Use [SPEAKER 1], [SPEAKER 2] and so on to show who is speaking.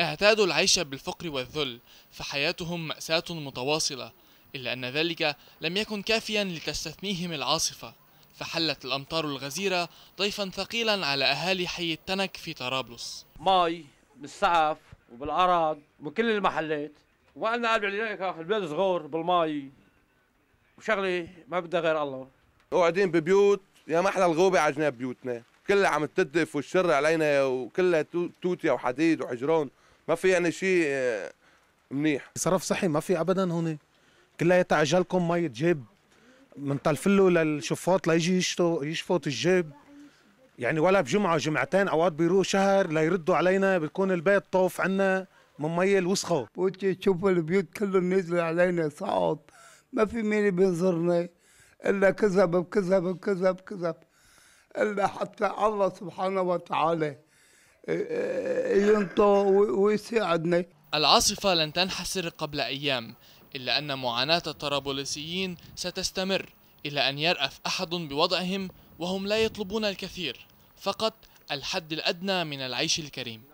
[SPEAKER 1] اعتادوا العيش بالفقر والذل فحياتهم مأساة متواصلة إلا أن ذلك لم يكن كافيا لتستثنيهم العاصفة فحلت الأمطار الغزيرة ضيفا ثقيلا على أهالي حي التنك في طرابلس ماي
[SPEAKER 2] بالسعف وبالأراض وبكل المحلات وأنا قلبي عليك البيت صغور بالماي وشغلي ما بدها غير الله
[SPEAKER 3] قاعدين ببيوت يا محلى الغوبة عجناب بيوتنا كلها عم تدف والشر علينا وكلها توتيا وحديد وحجرون ما في يعني شيء آه، منيح
[SPEAKER 4] صرف صحي ما في ابدا هون كلياتها عجلكم مي من منطلفلو للشفاط ليجي يشتو يشفط الجيب يعني ولا بجمعه جمعتين اوقات بيروح شهر ليردوا علينا بتكون البيت
[SPEAKER 5] طوف عنا من مي الوسخه وانت تشوف البيوت كلهم نزل علينا صعود ما في مين بينظرنا الا كذب بكذب بكذب بكذب إلا حتى الله سبحانه وتعالى إيه، إيه، ينطو ويساعدنا
[SPEAKER 1] العاصفة لن تنحسر قبل أيام إلا أن معاناة الطرابلسيين ستستمر إلى أن يرأف أحد بوضعهم وهم لا يطلبون الكثير فقط الحد الأدنى من العيش الكريم